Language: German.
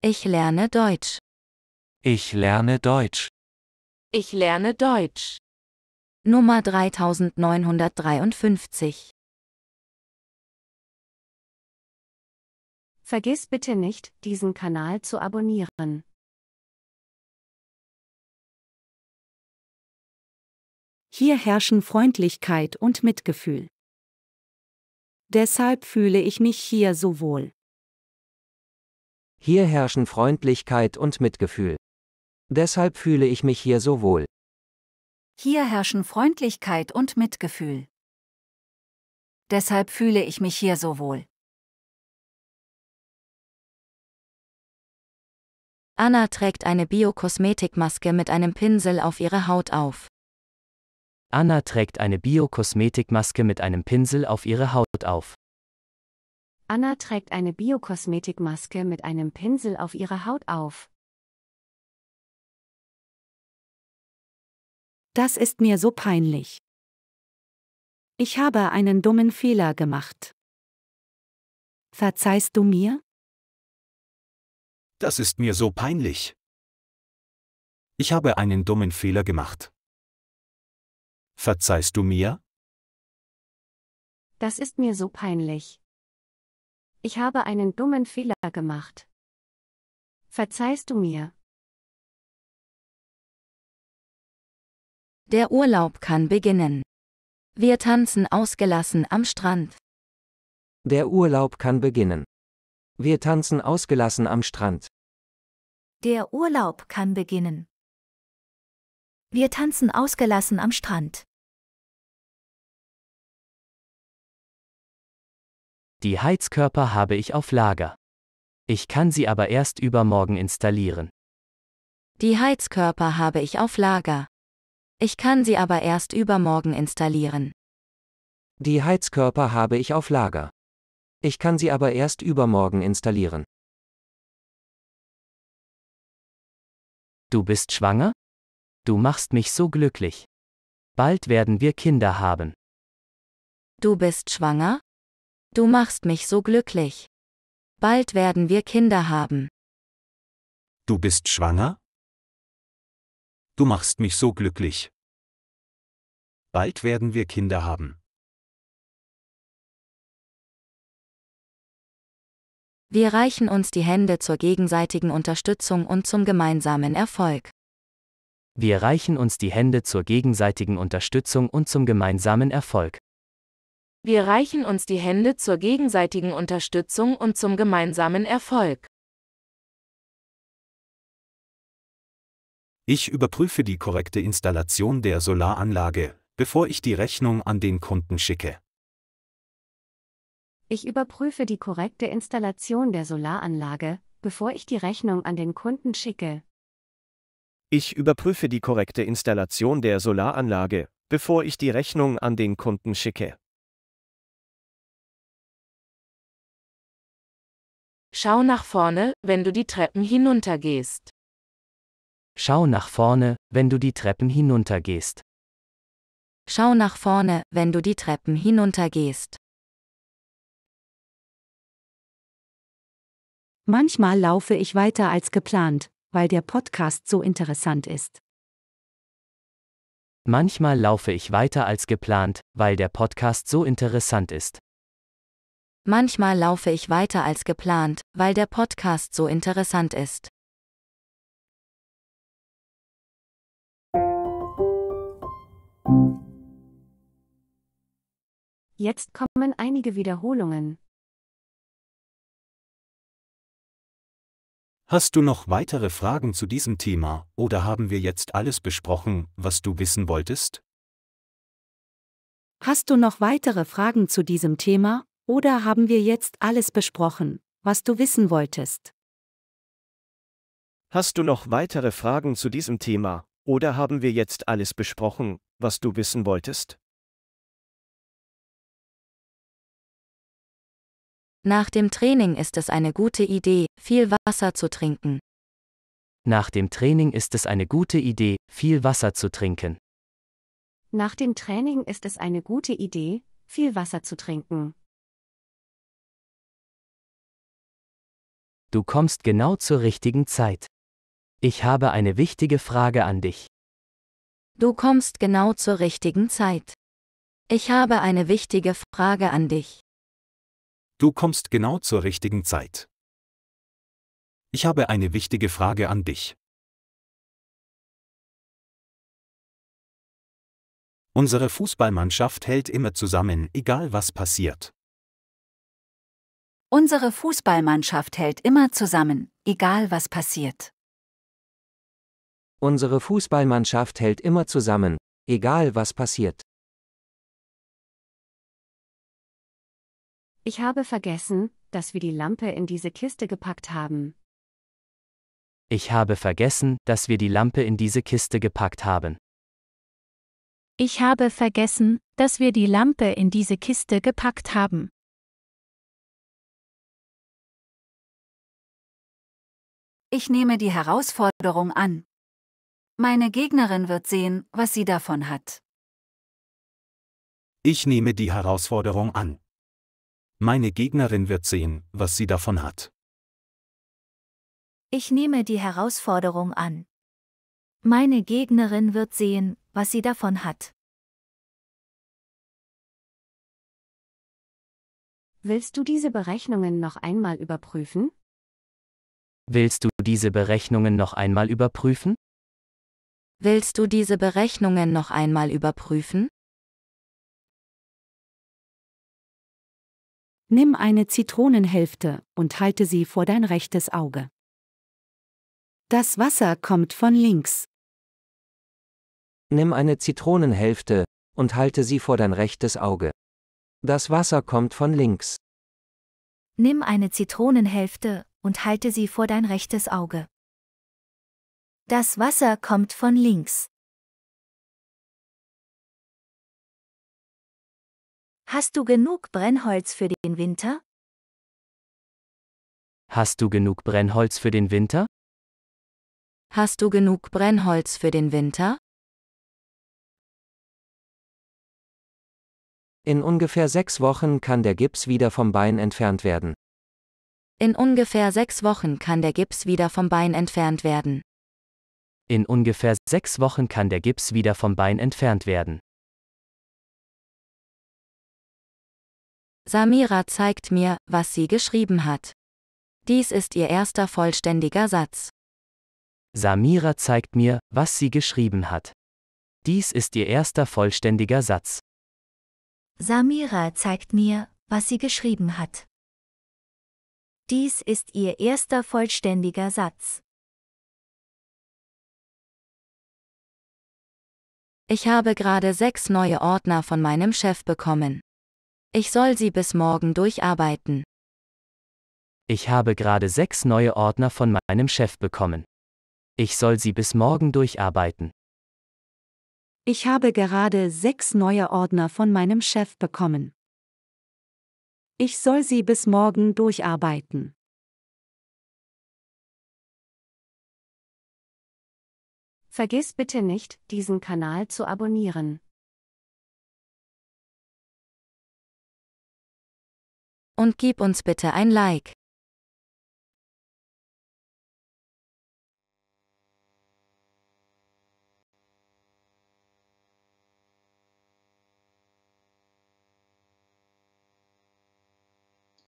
Ich lerne Deutsch. Ich lerne Deutsch. Ich lerne Deutsch. Nummer 3953. Vergiss bitte nicht, diesen Kanal zu abonnieren. Hier herrschen Freundlichkeit und Mitgefühl. Deshalb fühle ich mich hier so wohl. Hier herrschen Freundlichkeit und Mitgefühl. Deshalb fühle ich mich hier so wohl. Hier herrschen Freundlichkeit und Mitgefühl. Deshalb fühle ich mich hier so wohl. Anna trägt eine Biokosmetikmaske mit einem Pinsel auf ihre Haut auf. Anna trägt eine Biokosmetikmaske mit einem Pinsel auf ihre Haut auf. Anna trägt eine Biokosmetikmaske mit einem Pinsel auf ihre Haut auf. Das ist mir so peinlich. Ich habe einen dummen Fehler gemacht. Verzeihst du mir? Das ist mir so peinlich. Ich habe einen dummen Fehler gemacht. Verzeihst du mir? Das ist mir so peinlich. Ich habe einen dummen Fehler gemacht. Verzeihst du mir? Der Urlaub kann beginnen. Wir tanzen ausgelassen am Strand. Der Urlaub kann beginnen. Wir tanzen ausgelassen am Strand. Der Urlaub kann beginnen. Wir tanzen ausgelassen am Strand. Die Heizkörper habe ich auf Lager. Ich kann sie aber erst übermorgen installieren. Die Heizkörper habe ich auf Lager. Ich kann sie aber erst übermorgen installieren. Die Heizkörper habe ich auf Lager. Ich kann sie aber erst übermorgen installieren. Du bist schwanger? Du machst mich so glücklich. Bald werden wir Kinder haben. Du bist schwanger? Du machst mich so glücklich. Bald werden wir Kinder haben. Du bist schwanger? Du machst mich so glücklich. Bald werden wir Kinder haben. Wir reichen uns die Hände zur gegenseitigen Unterstützung und zum gemeinsamen Erfolg. Wir reichen uns die Hände zur gegenseitigen Unterstützung und zum gemeinsamen Erfolg. Wir reichen uns die Hände zur gegenseitigen Unterstützung und zum gemeinsamen Erfolg. Ich überprüfe die korrekte Installation der Solaranlage, bevor ich die Rechnung an den Kunden schicke. Ich überprüfe die korrekte Installation der Solaranlage, bevor ich die Rechnung an den Kunden schicke. Ich überprüfe die korrekte Installation der Solaranlage, bevor ich die Rechnung an den Kunden schicke. Schau nach vorne, wenn du die Treppen hinuntergehst. Schau nach vorne, wenn du die Treppen hinuntergehst. Schau nach vorne, wenn du die Treppen hinuntergehst. Manchmal laufe ich weiter als geplant, weil der Podcast so interessant ist. Manchmal laufe ich weiter als geplant, weil der Podcast so interessant ist. Manchmal laufe ich weiter als geplant, weil der Podcast so interessant ist. Jetzt kommen einige Wiederholungen. Hast du noch weitere Fragen zu diesem Thema, oder haben wir jetzt alles besprochen, was du wissen wolltest? Hast du noch weitere Fragen zu diesem Thema, oder haben wir jetzt alles besprochen, was du wissen wolltest? Hast du noch weitere Fragen zu diesem Thema, oder haben wir jetzt alles besprochen, was du wissen wolltest? Nach dem Training ist es eine gute Idee, viel Wasser zu trinken. Nach dem Training ist es eine gute Idee, viel Wasser zu trinken. Nach dem Training ist es eine gute Idee, viel Wasser zu trinken. Du kommst genau zur richtigen Zeit. Ich habe eine wichtige Frage an dich. Du kommst genau zur richtigen Zeit. Ich habe eine wichtige Frage an dich. Du kommst genau zur richtigen Zeit. Ich habe eine wichtige Frage an dich. Unsere Fußballmannschaft hält immer zusammen, egal was passiert. Unsere Fußballmannschaft hält immer zusammen, egal was passiert. Unsere Fußballmannschaft hält immer zusammen, egal was passiert. Ich habe vergessen, dass wir die Lampe in diese Kiste gepackt haben. Ich habe vergessen, dass wir die Lampe in diese Kiste gepackt haben. Ich habe vergessen, dass wir die Lampe in diese Kiste gepackt haben. Ich nehme die Herausforderung an. Meine Gegnerin wird sehen, was sie davon hat. Ich nehme die Herausforderung an. Meine Gegnerin wird sehen, was sie davon hat. Ich nehme die Herausforderung an. Meine Gegnerin wird sehen, was sie davon hat. Willst du diese Berechnungen noch einmal überprüfen? Willst du diese Berechnungen noch einmal überprüfen? Willst du diese Berechnungen noch einmal überprüfen? Nimm eine Zitronenhälfte und halte sie vor dein rechtes Auge. Das Wasser kommt von links. Nimm eine Zitronenhälfte und halte sie vor dein rechtes Auge. Das Wasser kommt von links. Nimm eine Zitronenhälfte und halte sie vor dein rechtes Auge. Das Wasser kommt von links. Hast du genug Brennholz für den Winter? Hast du genug Brennholz für den Winter? Hast du genug Brennholz für den Winter? In ungefähr sechs Wochen kann der Gips wieder vom Bein entfernt werden. In ungefähr sechs Wochen kann der Gips wieder vom Bein entfernt werden. In ungefähr sechs Wochen kann der Gips wieder vom Bein entfernt werden. Samira zeigt mir, was sie geschrieben hat. Dies ist ihr erster vollständiger Satz. Samira zeigt mir, was sie geschrieben hat. Dies ist ihr erster vollständiger Satz. Samira zeigt mir, was sie geschrieben hat. Dies ist ihr erster vollständiger Satz. Ich habe gerade sechs neue Ordner von meinem Chef bekommen. Ich soll sie bis morgen durcharbeiten. Ich habe gerade sechs neue Ordner von meinem Chef bekommen. Ich soll sie bis morgen durcharbeiten. Ich habe gerade sechs neue Ordner von meinem Chef bekommen. Ich soll sie bis morgen durcharbeiten. Vergiss bitte nicht, diesen Kanal zu abonnieren. Und gib uns bitte ein Like.